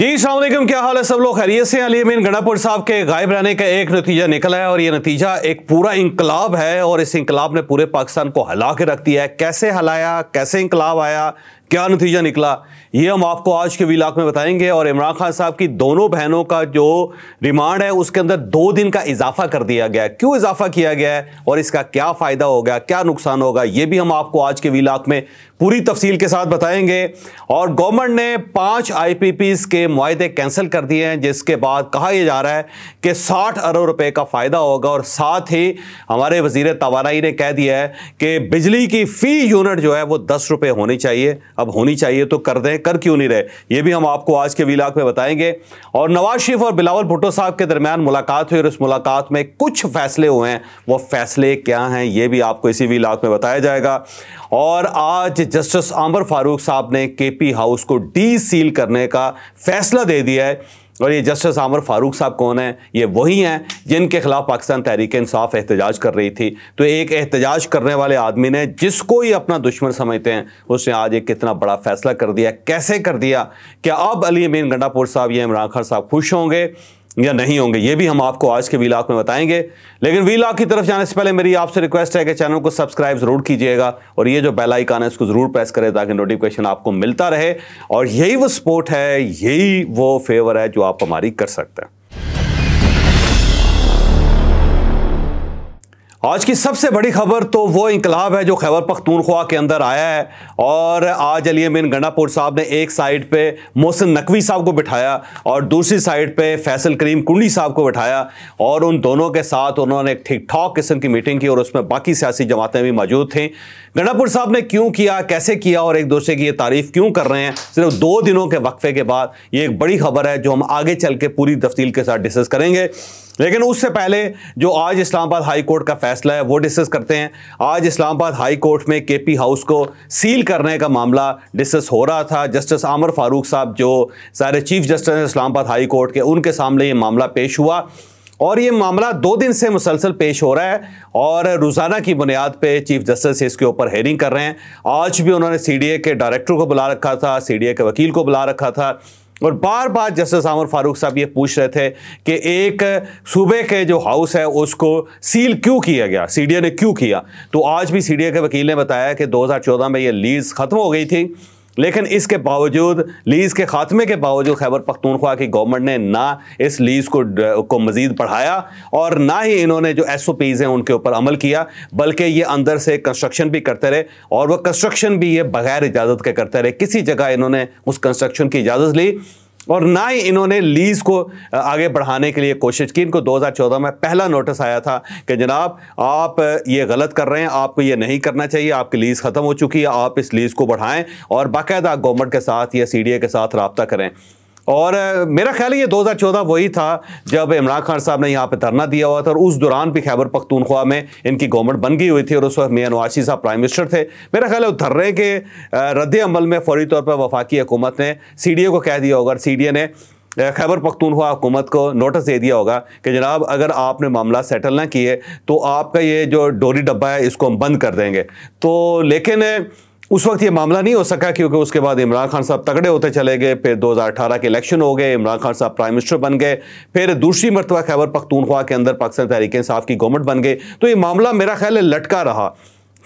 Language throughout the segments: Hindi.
जी सलामकुम क्या हाल है सब लोग खैरियत से अली अमीन गणापुर साहब के गायब रहने का एक नतीजा निकला है और ये नतीजा एक पूरा इंकलाब है और इस इंकलाब ने पूरे पाकिस्तान को हला के रख दिया है कैसे हलाया कैसे इंकलाब आया क्या नतीजा निकला ये हम आपको आज के वीलाक में बताएंगे और इमरान खान साहब की दोनों बहनों का जो रिमांड है उसके अंदर दो दिन का इजाफा कर दिया गया है क्यों इजाफा किया गया है और इसका क्या फ़ायदा होगा क्या नुकसान होगा ये भी हम आपको आज के वीलाक में पूरी तफसील के साथ बताएंगे और गवर्नमेंट ने पाँच आई के माहे कैंसिल कर दिए हैं जिसके बाद कहा यह जा रहा है कि साठ अरब रुपये का फ़ायदा होगा और साथ ही हमारे वजीर तोानाई ने कह दिया है कि बिजली की फ़ी यूनिट जो है वो दस रुपये होनी चाहिए अब होनी चाहिए तो कर दें कर क्यों नहीं रहे ये भी हम आपको आज के वीलाग में बताएंगे और नवाज शरीफ और बिलावल भुट्टो साहब के दरमियान मुलाकात हुई और उस मुलाकात में कुछ फैसले हुए हैं वो फैसले क्या हैं ये भी आपको इसी वीलाग में बताया जाएगा और आज जस्टिस आमर फारूक साहब ने के पी हाउस को डी सील करने का फैसला दे दिया है और ये जस्टिस आमर फारूक साहब कौन है ये वही हैं जिनके खिलाफ पाकिस्तान तहरीक इंसाफ एहतजाज कर रही थी तो एक एहतजाज करने वाले आदमी ने जिसको ही अपना दुश्मन समझते हैं उसने आज एक कितना बड़ा फैसला कर दिया कैसे कर दिया क्या अब अली अमीन गंडापुर साहब या इमरान खान साहब खुश होंगे या नहीं होंगे ये भी हम आपको आज के वीलाग में बताएंगे लेकिन वीलाग की तरफ जाने से पहले मेरी आपसे रिक्वेस्ट है कि चैनल को सब्सक्राइब ज़रूर कीजिएगा और ये जो बेल आइकन है इसको ज़रूर प्रेस करें ताकि नोटिफिकेशन आपको मिलता रहे और यही वो सपोर्ट है यही वो फेवर है जो आप हमारी कर सकते हैं आज की सबसे बड़ी खबर तो वो इंकलाब है जो खैबर पख्तूनख्वा के अंदर आया है और आज अली अमीन गंडापुर साहब ने एक साइड पे मोहसिन नकवी साहब को बिठाया और दूसरी साइड पे फैसल करीम कुंडी साहब को बिठाया और उन दोनों के साथ उन्होंने एक ठीक ठाक किस्म की मीटिंग की और उसमें बाकी सियासी जमातें भी मौजूद थीं गंडापुर साहब ने क्यों किया कैसे किया और एक दूसरे की ये तारीफ़ क्यों कर रहे हैं सिर्फ दो दिनों के वक्फे के बाद ये एक बड़ी खबर है जो हम आगे चल के पूरी तफसील के साथ डिस्कस करेंगे लेकिन उससे पहले जो आज इस्लामाबाद हाई कोर्ट का फैसला है वो डिस्कस करते हैं आज इस्लामाबाद हाई कोर्ट में केपी हाउस को सील करने का मामला डिस्कस हो रहा था जस्टिस आमर फारूक साहब जो सारे चीफ जस्टिस हैं इस्लामाबाद हाई कोर्ट के उनके सामने ये मामला पेश हुआ और ये मामला दो दिन से मुसलसल पेश हो रहा है और रोज़ाना की बुनियाद पे चीफ जस्टिस इसके ऊपर हेयरिंग कर रहे हैं आज भी उन्होंने सीडीए के डायरेक्टर को बुला रखा था सीडीए के वकील को बुला रखा था और बार बार जस्टिस आमर फारूक साहब ये पूछ रहे थे कि एक सूबे के जो हाउस है उसको सील क्यों किया गया सीडीए ने क्यों किया तो आज भी सीडीए के वकील ने बताया कि 2014 में ये लीज ख़त्म हो गई थी लेकिन इसके बावजूद लीज़ के ख़ात्मे के बावजूद खैबर पख्तूनख्वा की गवर्नमेंट ने ना इस लीज़ को को मज़ीद बढ़ाया और ना ही इन्होंने जो एस ओ पीज़ हैं उनके ऊपर अमल किया बल्कि ये अंदर से कंस्ट्रक्शन भी करते रहे और वह कंस्ट्रक्शन भी ये बगैर इजाज़त के करते रहे किसी जगह इन्होंने उस कंस्ट्रक्शन की इजाज़त ली और ना ही इन्होंने लीज़ को आगे बढ़ाने के लिए कोशिश की इनको 2014 में पहला नोटिस आया था कि जनाब आप ये गलत कर रहे हैं आपको ये नहीं करना चाहिए आपकी लीज़ ख़त्म हो चुकी है आप इस लीज़ को बढ़ाएं और बाकायदा गवर्नमेंट के साथ या सी के साथ रबता करें और मेरा ख्याल है ये 2014 वही था जब इमरान खान साहब ने यहाँ पे धरना दिया हुआ था और उस दौरान भी खैबर पख्तूनख्वा में इनकी गवर्नमेंट बन गई हुई थी और उस वक्त मियाँ नवाशी साहब प्राइम मिनिस्टर थे मेरा ख्याल है धरने के रद्द अमल में फौरी तौर पर वफाकी हुकूमत ने सी डी ए को कह दिया होगा सी डी ए ने खैबर पख्तूनख्वा हुकूमत को नोटिस दे दिया होगा कि जनाब अगर आपने मामला सेटल ना किए तो आपका ये जो डोरी डब्बा है इसको हम बंद कर देंगे तो लेकिन उस वक्त ये मामला नहीं हो सका क्योंकि उसके बाद इमरान खान साहब तगड़े होते चले गए फिर 2018 के इलेक्शन हो गए इमरान खान साहब प्राइम मिनिस्टर बन गए फिर दूसरी मरतबा खैबर पख्तूनख्वा के अंदर पाकिस्तान तहरीक साफ़ की गवर्नमेंट बन गई तो ये मामला मेरा ख्याल है लटका रहा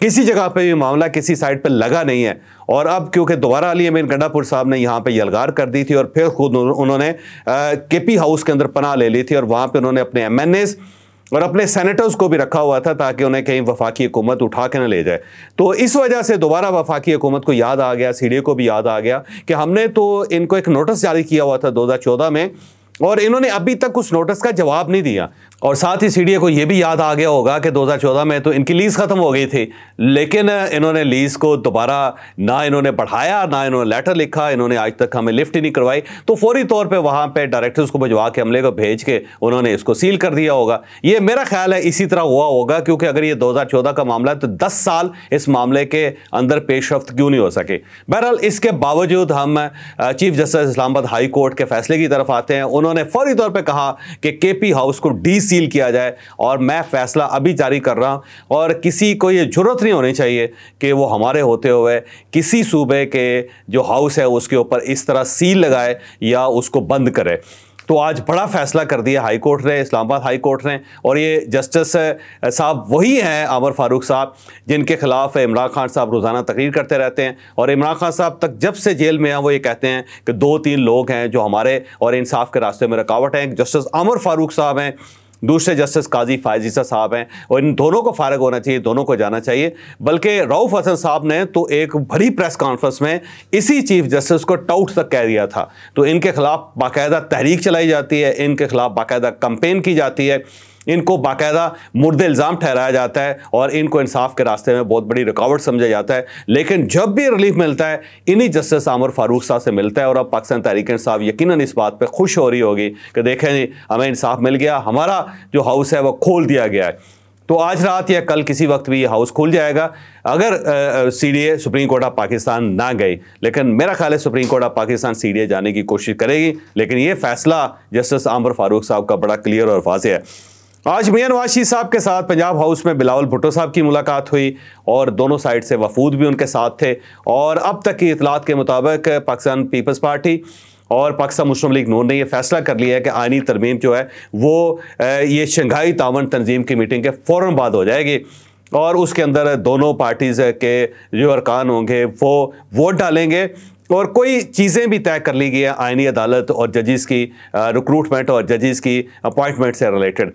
किसी जगह पे भी मामला किसी साइड पे लगा नहीं है और अब क्योंकि दोबारा अली अमीन गंडापुर साहब ने यहाँ पे यलगार कर दी थी और फिर खुद उन्होंने के पी हाउस के अंदर पनाह ले ली थी और वहाँ पर उन्होंने अपने एम एन और अपने सेनेटर्स को भी रखा हुआ था ताकि उन्हें कहीं वफाकी हुकूमत उठा के ना ले जाए तो इस वजह से दोबारा वफाकी हुकूमत को याद आ गया सी डी ए को भी याद आ गया कि हमने तो इनको एक नोटिस जारी किया हुआ था दो हज़ार चौदह में और इन्होंने अभी तक उस नोटिस का जवाब नहीं दिया और साथ ही सीडीए को यह भी याद आ गया होगा कि 2014 में तो इनकी लीज़ ख़त्म हो गई थी लेकिन इन्होंने लीज़ को दोबारा ना इन्होंने बढ़ाया ना इन्होंने लेटर लिखा इन्होंने आज तक हमें लिफ्ट ही नहीं करवाई तो फौरी तौर पे वहाँ पे डायरेक्टर्स को भिजवा के हमले को भेज के उन्होंने इसको सील कर दिया होगा ये मेरा ख्याल है इसी तरह हुआ होगा क्योंकि अगर ये दो का मामला है तो दस साल इस मामले के अंदर रफ्त क्यों नहीं हो सके बहरहाल इसके बावजूद हम chief justice Islamabad high court के फैसले की तरफ आते हैं उन्होंने फौरी तौर पर कहा कि के पी हाउस को डी सील किया जाए और मैं फैसला अभी जारी कर रहा हूँ और किसी को ये ज़रूरत नहीं होनी चाहिए कि वो हमारे होते हुए किसी सूबे के जो हाउस है उसके ऊपर इस तरह सील लगाए या उसको बंद करे तो आज बड़ा फैसला कर दिया हाई कोर्ट ने इस्लामाबाद हाई कोर्ट ने और ये जस्टिस साहब वही हैं आमर फारूक साहब जिनके खिलाफ इमरान खान साहब रोज़ाना तकरीर करते रहते हैं और इमरान खान साहब तक जब से जेल में हैं वो ये कहते हैं कि दो तीन लोग हैं जो हमारे और इंसाफ के रास्ते में रुकावट हैं जस्टिस आमर फारूक साहब हैं दूसरे जस्टिस काजी फायजीसा साहब हैं और इन दोनों को फारग होना चाहिए दोनों को जाना चाहिए बल्कि रऊफ हसन साहब ने तो एक बड़ी प्रेस कॉन्फ्रेंस में इसी चीफ जस्टिस को टाउट तक कह दिया था तो इनके खिलाफ बाकायदा तहरीक चलाई जाती है इनके खिलाफ बाकायदा कंपेन की जाती है इनको बाकायदा मुर्द इल्ज़ाम ठहराया जाता है और इनको इंसाफ के रास्ते में बहुत बड़ी रुकावट समझा जाता है लेकिन जब भी रिलीफ मिलता है इन्हीं जस्टिस आमर फारूक साहब से मिलता है और अब पाकिस्तान तहरीक इंसाफ यकीन इस बात पर खुश हो रही होगी कि देखें हमें इंसाफ मिल गया हमारा जो हाउस है वह खोल दिया गया है तो आज रात या कल किसी वक्त भी ये हाउस खुल जाएगा अगर C D A supreme court of Pakistan ना गई लेकिन मेरा ख्याल है supreme court of Pakistan C D A जाने की कोशिश करेगी लेकिन ये फैसला जस्टिस आमर फारूक साहब का बड़ा क्लियर और वाजह है आज मियाँ नवाज साहब के साथ पंजाब हाउस में बिलावल भुट्टो साहब की मुलाकात हुई और दोनों साइड से वफूद भी उनके साथ थे और अब तक की इतलात के मुताबिक पाकिस्तान पीपल्स पार्टी और पाकिस्तान मुस्लिम लीग नून ने यह फैसला कर लिया है कि आइनी तरमीम जो है वो ये शंघाई तावन तंजीम की मीटिंग के फ़ौर बाद हो जाएगी और उसके अंदर दोनों पार्टीज़ के जो अरकान होंगे वो वोट डालेंगे और कोई चीज़ें भी तय कर ली गई है आइनी अदालत और जजिस की रिक्रूटमेंट और जजिस की अपॉइंटमेंट से रिलेटेड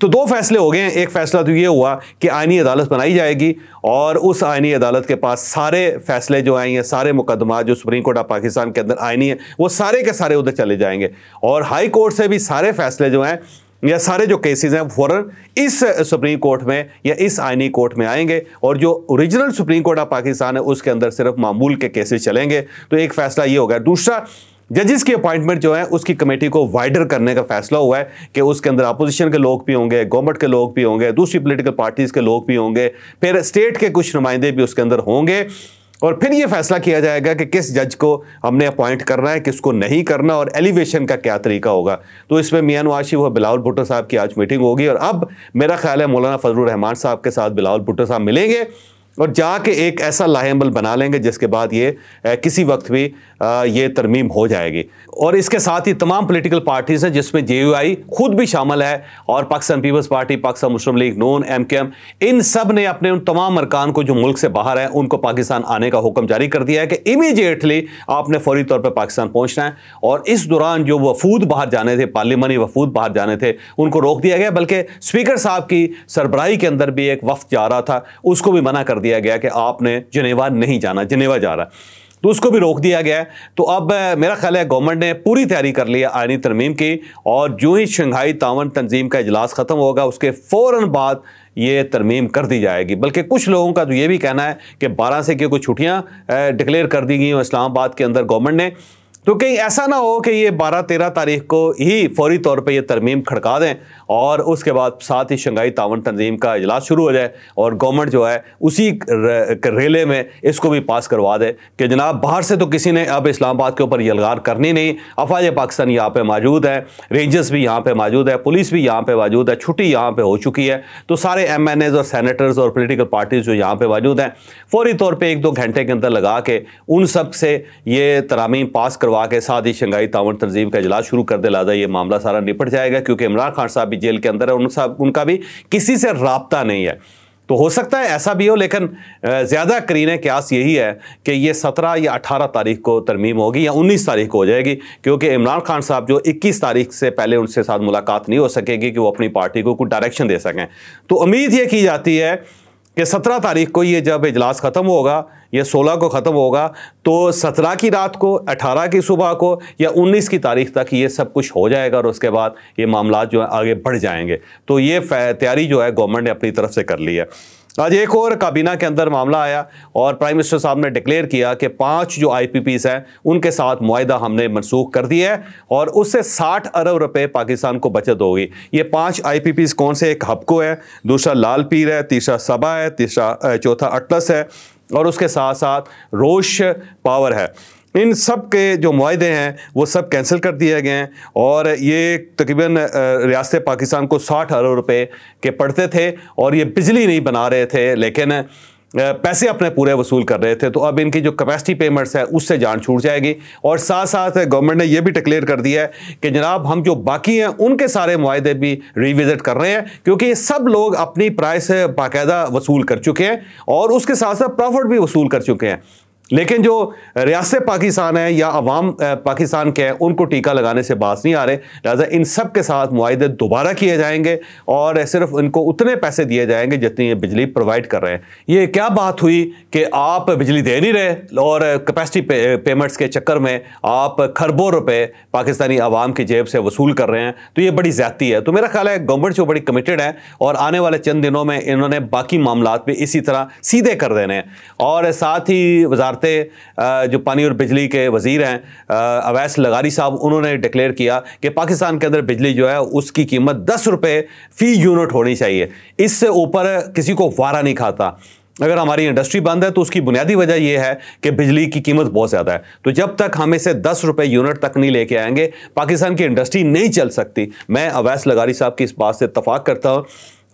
तो दो फैसले हो गए एक फैसला तो ये हुआ कि आइनी अदालत बनाई जाएगी और उस आइनी अदालत के पास सारे फैसले जो आएंगे सारे मुकदमा जो सुप्रीम कोर्ट ऑफ पाकिस्तान के अंदर आइनी है वो सारे के सारे उधर चले जाएंगे और हाई कोर्ट से भी सारे फैसले जो हैं या सारे जो केसेस हैं फ़ौरन इस सुप्रीम कोर्ट में या इस आइनी कोर्ट में आएंगे और जो original supreme court of Pakistan है उसके अंदर सिर्फ मामूल के केसेस चलेंगे तो एक फैसला ये होगा दूसरा जजेस की अपॉइंटमेंट जो है उसकी कमेटी को वाइडर करने का फैसला हुआ है कि उसके अंदर अपोजिशन के लोग भी होंगे गवर्नमेंट के लोग भी होंगे दूसरी पोलिटिकल पार्टीज़ के लोग भी होंगे फिर स्टेट के कुछ नुमाइंदे भी उसके अंदर होंगे और फिर ये फैसला किया जाएगा कि किस जज को हमने अपॉइंट करना है किसको नहीं करना और एलिवेशन का क्या तरीका होगा तो इसमें मियाँ नवाशी व बिलावल भुट्टो साहब की आज मीटिंग होगी और अब मेरा ख्याल है मौलाना फजल रहमान साहब के साथ बिलावल भुट्टो साहब मिलेंगे और जाके एक ऐसा लाहेमल बना लेंगे जिसके बाद ये किसी वक्त भी ये तरमीम हो जाएगी और इसके साथ ही तमाम पोलिटिकल पार्टीज़ हैं जिसमें जे खुद भी शामिल है और Pakistan People's Party Pakistan Muslim League Noon M K M इन सब ने अपने उन तमाम अरकान को जो मुल्क से बाहर हैं उनको पाकिस्तान आने का हुक्म जारी कर दिया है कि इमीजिएटली आपने फौरी तौर पर पाकिस्तान पहुँचना है और इस दौरान जो वफूद बाहर जाने थे पार्लियामानी वफूद बाहर जाने थे उनको रोक दिया गया बल्कि स्पीकर साहब की सरबराही के अंदर भी एक वफ्त जा रहा था उसको भी मना कर दिया गया कि आपने जनेवा नहीं जाना जनेवा जा रहा है तो उसको भी रोक दिया गया है तो अब मेरा ख्याल है गवर्नमेंट ने पूरी तैयारी कर ली है तरमीम की और जो ही शंघाई तावन तंजीम का इजलास ख़त्म होगा उसके फ़ौर बाद ये तरमीम कर दी जाएगी बल्कि कुछ लोगों का तो ये भी कहना है कि बारह से क्योंकि छुट्टियाँ डिक्लेयर कर दी गई हैं इस्लामाबाद के अंदर गवर्नमेंट ने तो कहीं ऐसा ना हो कि ये बारह तेरह तारीख को ही फौरी तौर पर यह तरमीम खड़का दें और उसके बाद साथ ही शंघाई तावन तंजीम का अजलास शुरू हो जाए और गवर्नमेंट जो है उसी रेले में इसको भी पास करवा दे कि जनाब बाहर से तो किसी ने अब इस्लामाबाद के ऊपर यलगार करनी नहीं अफवाज पाकिस्तान यहाँ पर मौजूद है रेंजर्स भी यहाँ पर मौजूद है पुलिस भी यहाँ पर मौजूद है छुट्टी यहाँ पर हो चुकी है तो सारे एम एन एज और सैनिटर्स और पोलिटिकल पार्टीज जो यहाँ पर मौजूद हैं फौरी तौर पर एक दो घंटे के अंदर लगा के उन सब से ये तरामीम पास करवा करवा के साथ ही शंघाई तावन तंजीम का इजलास शुरू कर दे लादा ये मामला सारा निपट जाएगा क्योंकि इमरान खान साहब भी जेल के अंदर है उन साहब उनका भी किसी से रबता नहीं है तो हो सकता है ऐसा भी हो लेकिन ज़्यादा करीने क्यास यही है कि ये सत्रह या अठारह तारीख को तरमीम होगी या उन्नीस तारीख को हो जाएगी क्योंकि इमरान खान साहब जो इक्कीस तारीख से पहले उनसे साथ मुलाकात नहीं हो सकेगी कि वो अपनी पार्टी को कुछ डायरेक्शन दे सकें तो उम्मीद ये की जाती है कि सत्रह तारीख को ये जब इजलास ख़त्म होगा या सोलह को ख़त्म होगा तो सत्रह की रात को अठारह की सुबह को या उन्नीस की तारीख तक ये सब कुछ हो जाएगा और उसके बाद ये मामला जो है आगे बढ़ जाएंगे तो ये तैयारी जो है गवर्नमेंट ने अपनी तरफ से कर ली है आज एक और काबीना के अंदर मामला आया और प्राइम मिनिस्टर साहब ने डिक्लेयर किया कि पांच जो आईपीपीस हैं उनके साथ माहा हमने मनसूख कर दिया है और उससे 60 अरब रुपए पाकिस्तान को बचत होगी ये पांच आईपीपीस कौन से एक हबको है दूसरा लाल पीर है तीसरा सबा है तीसरा चौथा अटलस है और उसके साथ साथ रोश पावर है इन सब के जो माहदे हैं वो सब कैंसिल कर दिए गए हैं और ये तकरीबन रियासत पाकिस्तान को साठ अरब रुपए के पड़ते थे और ये बिजली नहीं बना रहे थे लेकिन पैसे अपने पूरे वसूल कर रहे थे तो अब इनकी जो कैपेसिटी पेमेंट्स है उससे जान छूट जाएगी और साथ साथ गवर्नमेंट ने यह भी डिक्लेयर कर दिया है कि जनाब हम जो बाकी हैं उनके सारे माहदे भी रिविज़िट कर रहे हैं क्योंकि ये सब लोग अपनी प्राइस बाकायदा वसूल कर चुके हैं और उसके साथ साथ प्रॉफिट भी वसूल कर चुके हैं लेकिन जो रियासत पाकिस्तान है या अवाम पाकिस्तान के हैं उनको टीका लगाने से बास नहीं आ रहे लिहाजा इन सब के साथ माहे दोबारा किए जाएंगे और सिर्फ इनको उतने पैसे दिए जाएंगे जितनी ये बिजली प्रोवाइड कर रहे हैं ये क्या बात हुई कि आप बिजली दे नहीं रहे और कैपेसिटी पे, पेमेंट्स के चक्कर में आप खरबों रुपये पाकिस्तानी आवाम की जेब से वसूल कर रहे हैं तो ये बड़ी ज्यादती है तो मेरा ख्याल है गवर्नमेंट जो बड़ी कमिटेड है और आने वाले चंद दिनों में इन्होंने बाकी मामला भी इसी तरह सीधे कर देने हैं और साथ ही वजारत भारतीय जो पानी और बिजली के वजीर हैं अवैस लगारी साहब उन्होंने डिक्लेयर किया कि पाकिस्तान के अंदर बिजली जो है उसकी कीमत दस रुपये फ़ी यूनिट होनी चाहिए इससे ऊपर किसी को वारा नहीं खाता अगर हमारी इंडस्ट्री बंद है तो उसकी बुनियादी वजह यह है कि बिजली की कीमत बहुत ज़्यादा है तो जब तक हम इसे दस रुपये यूनिट तक नहीं लेके आएंगे पाकिस्तान की इंडस्ट्री नहीं चल सकती मैं अवैस लगारी साहब की इस बात से इतफाक़ करता हूँ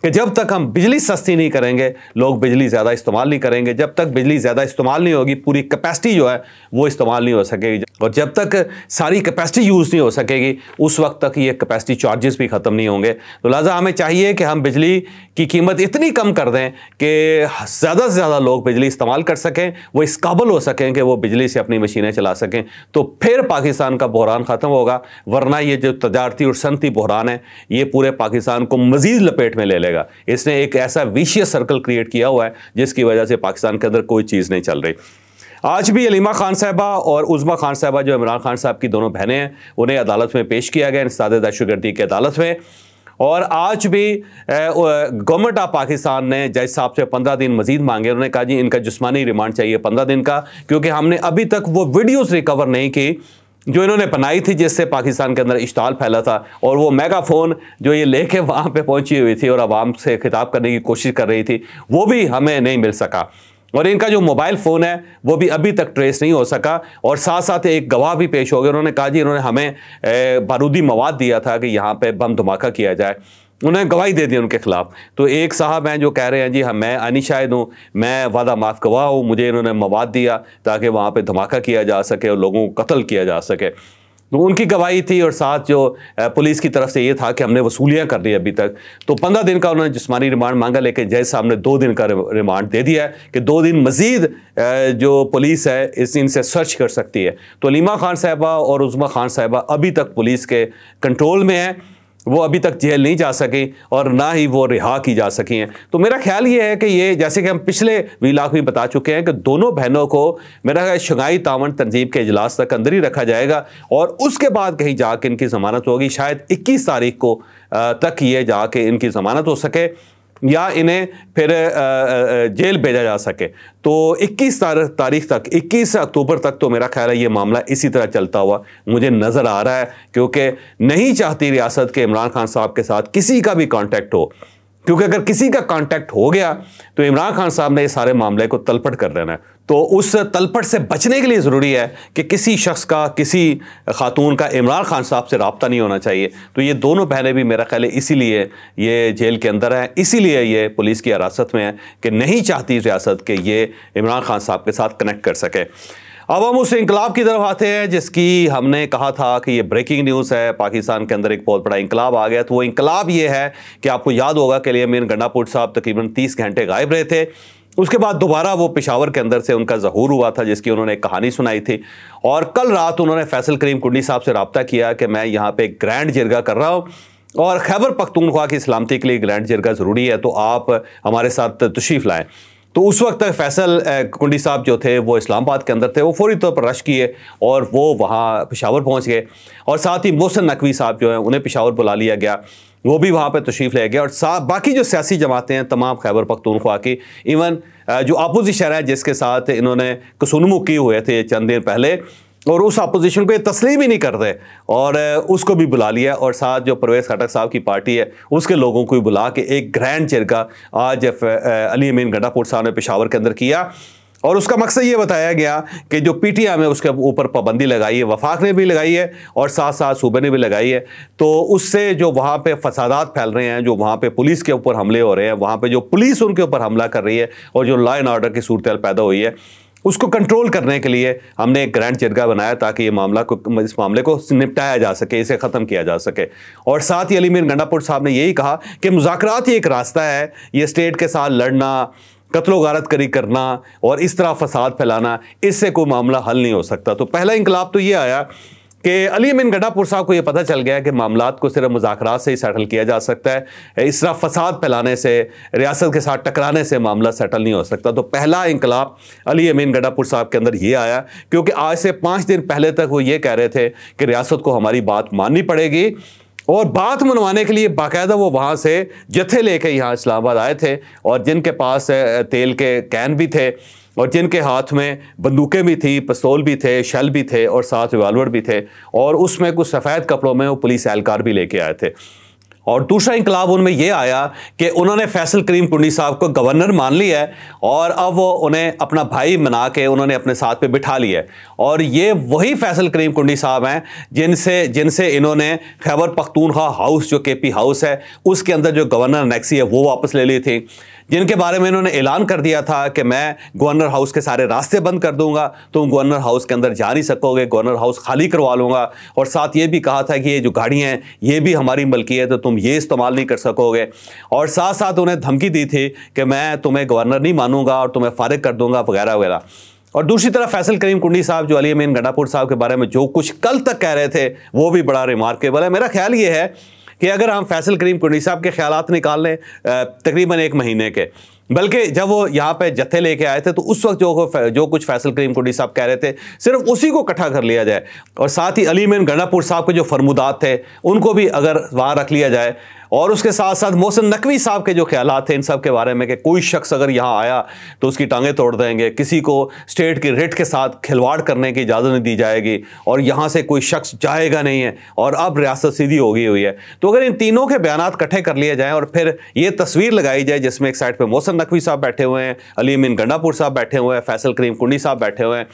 कि जब तक हम बिजली सस्ती नहीं करेंगे लोग बिजली ज़्यादा इस्तेमाल नहीं करेंगे जब तक बिजली ज़्यादा इस्तेमाल नहीं होगी पूरी कैपेसिटी जो है वो इस्तेमाल नहीं हो सकेगी और जब तक सारी कैपेसिटी यूज़ नहीं हो सकेगी उस वक्त तक ये कैपेसिटी चार्जेस भी ख़त्म नहीं होंगे तो लिहाजा हमें चाहिए कि हम बिजली की कीमत इतनी कम कर दें कि ज़्यादा से ज़्यादा लोग बिजली इस्तेमाल कर सकें वो इस काबल हो सकें कि वो बिजली से अपनी मशीनें चला सकें तो फिर पाकिस्तान का बहरान ख़त्म होगा वरना ये जो तजारती और सनती बहरान है ये पूरे पाकिस्तान को मज़ीद लपेट में ले लें चलेगा इसने एक ऐसा विशियस सर्कल क्रिएट किया हुआ है जिसकी वजह से पाकिस्तान के अंदर कोई चीज़ नहीं चल रही आज भी अलीमा खान साहबा और उज़मा खान साहबा जो इमरान खान साहब की दोनों बहनें हैं उन्हें अदालत में पेश किया गया इंसाद दहशतगर्दी की अदालत में और आज भी गवर्नमेंट ऑफ पाकिस्तान ने जज साहब से पंद्रह दिन मजीद मांगे उन्होंने कहा जी इनका जिसमानी रिमांड चाहिए पंद्रह दिन का क्योंकि हमने अभी तक वो वीडियोज़ रिकवर नहीं की जो इन्होंने बनाई थी जिससे पाकिस्तान के अंदर इश्ताल फैला था और वो मेगाफोन जो ये लेके वहाँ पे पहुँची हुई थी और आवाम से खिताब करने की कोशिश कर रही थी वो भी हमें नहीं मिल सका और इनका जो मोबाइल फ़ोन है वो भी अभी तक ट्रेस नहीं हो सका और साथ साथ एक गवाह भी पेश हो गया उन्होंने कहा जी इन्होंने हमें बारूदी मवाद दिया था कि यहाँ पर बम धमाका किया जाए उन्होंने गवाही दे दी उनके खिलाफ तो एक साहब हैं जो कह रहे हैं जी हाँ मैं आनी शायद हूँ मैं वादा माफ गवाह हूँ मुझे इन्होंने मवाद दिया ताकि वहाँ पर धमाका किया जा सके और लोगों को कत्ल किया जा सके तो उनकी गवाही थी और साथ जो पुलिस की तरफ से ये था कि हमने वसूलियाँ कर दी अभी तक तो पंद्रह दिन का उन्होंने जिसमानी रिमांड मांगा लेकिन जज साहब ने दो दिन का रिमांड दे दिया है कि दो दिन मजीद जो पुलिस है इस इनसे सर्च कर सकती है तो लीमा खान साहबा और उज़मा खान साहबा अभी तक पुलिस के कंट्रोल में है वो अभी तक जेल नहीं जा सके और ना ही वो रिहा की जा सकी हैं तो मेरा ख्याल ये है कि ये जैसे कि हम पिछले वीलाख में बता चुके हैं कि दोनों बहनों को मेरा ख्याल शंघाई तावन तंजीब के इजलास तक अंदर ही रखा जाएगा और उसके बाद कहीं कर इनकी ज़मानत होगी शायद इक्कीस तारीख को तक ये जाके इनकी ज़मानत हो सके या इन्हें फिर जेल भेजा जा सके तो 21 तारीख तक 21 अक्टूबर तक तो मेरा ख्याल है ये मामला इसी तरह चलता हुआ मुझे नज़र आ रहा है क्योंकि नहीं चाहती रियासत के इमरान खान साहब के साथ किसी का भी कांटेक्ट हो क्योंकि अगर किसी का कांटेक्ट हो गया तो इमरान खान साहब ने इस सारे मामले को तलपट कर देना है तो उस तलपट से बचने के लिए ज़रूरी है कि किसी शख्स का किसी खातून का इमरान खान साहब से रबता नहीं होना चाहिए तो ये दोनों बहनें भी मेरा ख्याल है इसीलिए ये जेल के अंदर हैं इसीलिए ये पुलिस की हिरासत में है कि नहीं चाहती रियासत कि ये इमरान खान साहब के साथ कनेक्ट कर सके अब हम उस इंकलाब की तरफ आते हैं जिसकी हमने कहा था कि ये ब्रेकिंग न्यूज़ है पाकिस्तान के अंदर एक बहुत बड़ा इंकलाब आ गया तो वो इंकलाब ये है कि आपको याद होगा कि लिए अमीन गंडापुर साहब तकरीबन 30 घंटे गायब रहे थे उसके बाद दोबारा वो पिशावर के अंदर से उनका जहूर हुआ था जिसकी उन्होंने एक कहानी सुनाई थी और कल रात उन्होंने फैसल करीम कुंडी साहब से रबता किया कि मैं यहाँ पे ग्रैंड जिरगा कर रहा हूँ और खैबर पख्तूनख्वा की सलामती के लिए ग्रैंड जिरगा ज़रूरी है तो आप हमारे साथ तशीफ लाएँ तो उस वक्त तक फैसल कुंडी साहब जो थे वो इस्लामाबाद के अंदर थे वो फौरी तौर पर रश किए और वो वहाँ पिशावर पहुँच गए और साथ ही मोहसन नकवी साहब जो हैं उन्हें पिशावर बुला लिया गया वो भी वहाँ पर तशरीफ़ ले गए और साथ बाकी जो सियासी जमातें हैं तमाम खैबर पख्तूनख्वा की इवन जो आपोजिशन है जिसके साथ इन्होंने कसूनमुख किए हुए थे चंद दिन पहले और उस अपोजिशन को ये तस्लीम ही नहीं कर रहे और उसको भी बुला लिया और साथ जो परवेज़ खटक साहब की पार्टी है उसके लोगों को भी बुला के एक ग्रैंड चिरका आज अली अमीन गड्ढापुर साहब ने पेशावर के अंदर किया और उसका मकसद ये बताया गया कि जो पी टी आई में उसके ऊपर पाबंदी लगाई है वफाक ने भी लगाई है और साथ साथ सूबे ने भी लगाई है तो उससे जो वहाँ पे फसादात फैल रहे हैं जो वहाँ पे पुलिस के ऊपर हमले हो रहे हैं वहाँ पे जो पुलिस उनके ऊपर हमला कर रही है और जो लॉ एंड ऑर्डर की सूरत पैदा हुई है उसको कंट्रोल करने के लिए हमने एक ग्रैंड चिरगा बनाया ताकि ये मामला को इस मामले को निपटाया जा सके इसे ख़त्म किया जा सके और साथ ही अली मीर गंडापुर साहब ने यही कहा कि मुजाकरात ही एक रास्ता है ये स्टेट के साथ लड़ना कत्लो गारत करी करना और इस तरह फसाद फैलाना इससे कोई मामला हल नहीं हो सकता तो पहला इनकलाब तो ये आया कि अली अमीन गड्ढापुर साहब को यह पता चल गया कि मामला को सिर्फ मुजाकर से ही सेटल किया जा सकता है इस तरह फसाद फैलाने से रियासत के साथ टकराने से मामला सेटल नहीं हो सकता तो पहला इंकलाब अली अमीन गड्ढापुर साहब के अंदर ये आया क्योंकि आज से पाँच दिन पहले तक वो ये कह रहे थे कि रियासत को हमारी बात माननी पड़ेगी और बात मनवाने के लिए बाकायदा वो वहाँ से जत्थे लेके यहाँ इस्लामाबाद आए थे और जिनके पास तेल के कैन भी थे और जिनके हाथ में बंदूकें भी थी पिस्तौल भी थे शल भी थे और साथ रिवाल्वर भी थे और उसमें कुछ सफ़ेद कपड़ों में वो पुलिस एहलकार भी लेके आए थे और दूसरा इंकलाब उनमें यह आया कि उन्होंने फैसल करीम कुंडी साहब को गवर्नर मान लिया है और अब वो उन्हें अपना भाई मना के उन्होंने अपने साथ पे बिठा लिया है और ये वही फैसल करीम कुंडी साहब हैं जिनसे जिनसे इन्होंने खैबर पख्तूनखा हाउस जो के पी हाउस है उसके अंदर जो गवर्नर नेक्सी है वो वापस ले ली थी जिनके बारे में इन्होंने ऐलान कर दिया था कि मैं गवर्नर हाउस के सारे रास्ते बंद कर दूंगा तुम गवर्नर हाउस के अंदर जा नहीं सकोगे गवर्नर हाउस खाली करवा लूँगा और साथ ये भी कहा था कि ये जो गाड़ियाँ हैं ये भी हमारी मलकियत है तो तुम ये इस्तेमाल नहीं कर सकोगे और साथ साथ उन्हें धमकी दी थी कि मैं तुम्हें गवर्नर नहीं मानूंगा और तुम्हें फारिग कर दूंगा वगैरह वगैरह और दूसरी तरफ फैसल करीम कुंडी साहब जो अली अमीन गंडापुर साहब के बारे में जो कुछ कल तक कह रहे थे वो भी बड़ा रिमार्केबल है मेरा ख्याल ये है कि अगर हम फैसल करीम कुंडी साहब के ख्याल निकाल लें तकरीबन एक महीने के बल्कि जब वो यहाँ पे जत्थे लेके आए थे तो उस वक्त जो जो कुछ फैसल करीम कुंडी साहब कह रहे थे सिर्फ उसी को इकट्ठा कर लिया जाए और साथ ही अली मेन गंडापुर साहब के जो फरमुदात थे उनको भी अगर वहाँ रख लिया जाए और उसके साथ साथ मोहसिन नकवी साहब के जो ख्याल थे इन सब के बारे में कि कोई शख्स अगर यहाँ आया तो उसकी टांगें तोड़ देंगे किसी को स्टेट की रेट के साथ खिलवाड़ करने की इजाज़त नहीं दी जाएगी और यहाँ से कोई शख्स जाएगा नहीं है और अब रियासत सीधी हो गई हुई है तो अगर इन तीनों के बयान इकट्ठे कर लिए जाएँ और फिर ये तस्वीर लगाई जाए जिसमें एक साइड पर मोहसिन नकवी साहब बैठे हुए हैं अली अमीन गंडापुर साहब बैठे हुए हैं फैसल करीम कुंडी साहब बैठे हुए हैं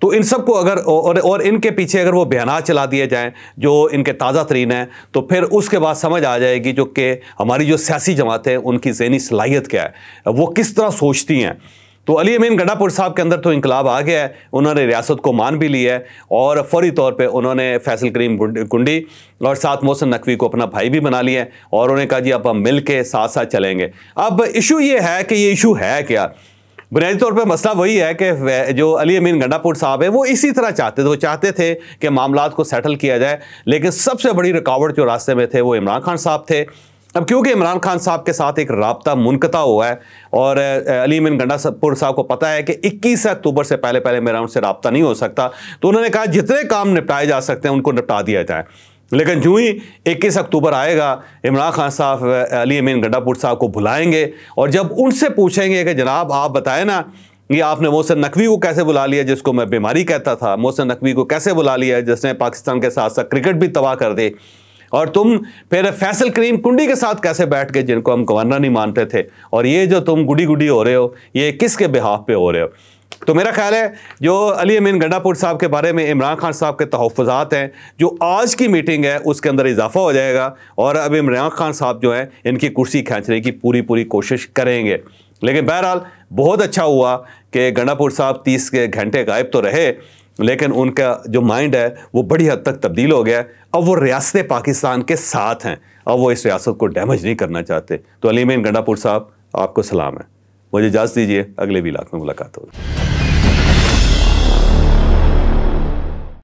तो इन सबको अगर और और इनके पीछे अगर वो बयाना चला दिए जाएँ जो इनके ताज़ा तरीन हैं तो फिर उसके बाद समझ आ जाएगी जो कि हमारी जो सियासी जमातें हैं उनकी जहनी सलाहियत क्या है वो किस तरह सोचती हैं तो अली अमीन गडापुर साहब के अंदर तो इनकलाब आ गया है उन्होंने रियासत को मान भी लिया है और फौरी तौर पे उन्होंने फैसल करीम गुंडी और साथ मोहसिन नकवी को अपना भाई भी बना लिया है और उन्होंने कहा जी अब हम मिल के साथ साथ चलेंगे अब इशू ये है कि ये इशू है क्या बुनियादी तौर पर मसला वही है कि जो अली अमीन गंडापुर साहब है वो इसी तरह चाहते थे वो चाहते थे कि मामला को सेटल किया जाए लेकिन सबसे बड़ी रुकावट जो रास्ते में थे वो इमरान खान साहब थे अब क्योंकि इमरान खान साहब के साथ एक रबता मुनकता हुआ है और अली मिन गंडापुर साहब को पता है कि 21 अक्टूबर से पहले पहले मेरा उनसे रबता नहीं हो सकता तो उन्होंने कहा जितने काम निपटाए जा सकते हैं उनको निपटा दिया जाए लेकिन जूँ ही इक्कीस अक्टूबर आएगा इमरान खान साहब अली अमीन गड्डापुर साहब को बुलाएंगे और जब उनसे पूछेंगे कि जनाब आप बताएं ना ये आपने मोहसन नकवी को कैसे बुला लिया जिसको मैं बीमारी कहता था मोहसन नकवी को कैसे बुला लिया जिसने पाकिस्तान के साथ साथ क्रिकेट भी तबाह कर दी और तुम फिर फैसल करीम कुंडी के साथ कैसे बैठ गए जिनको हम गवर्नर नहीं मानते थे और ये जो तुम गुडी गुडी हो रहे हो ये किसके बिहाफ पे हो रहे हो तो मेरा ख्याल है जो अली अमीन गंडापुर साहब के बारे में इमरान खान साहब के तहफ़ात हैं जो आज की मीटिंग है उसके अंदर इजाफा हो जाएगा और अब इमरान खान साहब जो हैं इनकी कुर्सी खींचने की पूरी पूरी कोशिश करेंगे लेकिन बहरहाल बहुत अच्छा हुआ कि गंडापुर साहब तीस के घंटे गायब तो रहे लेकिन उनका जो माइंड है वो बड़ी हद तक तब्दील हो गया अब वो रियासत पाकिस्तान के साथ हैं अब वो इस रियासत को डैमेज नहीं करना चाहते तो अमीन गंडापुर साहब आपको सलाम है मुझे इजाज़त दीजिए अगले लाख में मुलाकात होगी